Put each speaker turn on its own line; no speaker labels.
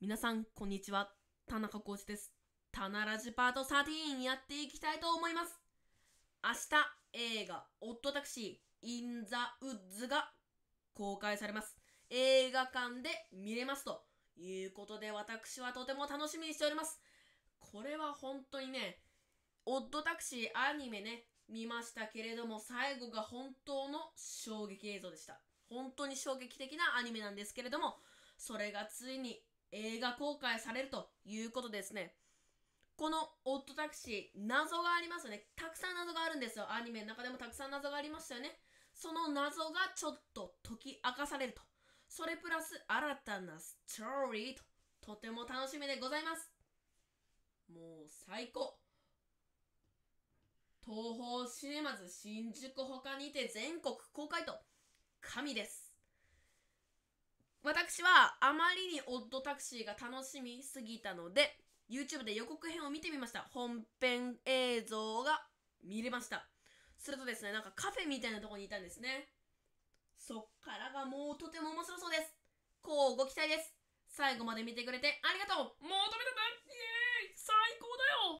皆さん、こんにちは。田中浩二です。タナラジパート13やっていきたいと思います。明日、映画、オットタクシー、インザウッズが公開されます。映画館で見れますということで、私はとても楽しみにしております。これは本当にね、オットタクシーアニメね、見ましたけれども、最後が本当の衝撃映像でした。本当に衝撃的なアニメなんですけれども、それがついに映画公開されるということですね。このオットタクシー、謎がありますよね。たくさん謎があるんですよ。アニメの中でもたくさん謎がありましたよね。その謎がちょっと解き明かされると。それプラス新たなストーリーと、とても楽しみでございます。もう最高。東方シネマズ新宿他にて全国公開と、神です。私はあまりにオッドタクシーが楽しみすぎたので YouTube で予告編を見てみました本編映像が見れましたするとですねなんかカフェみたいなとこにいたんですねそっからがもうとても面白そうです乞うご期待です最後まで見てくれてありがとう求めてな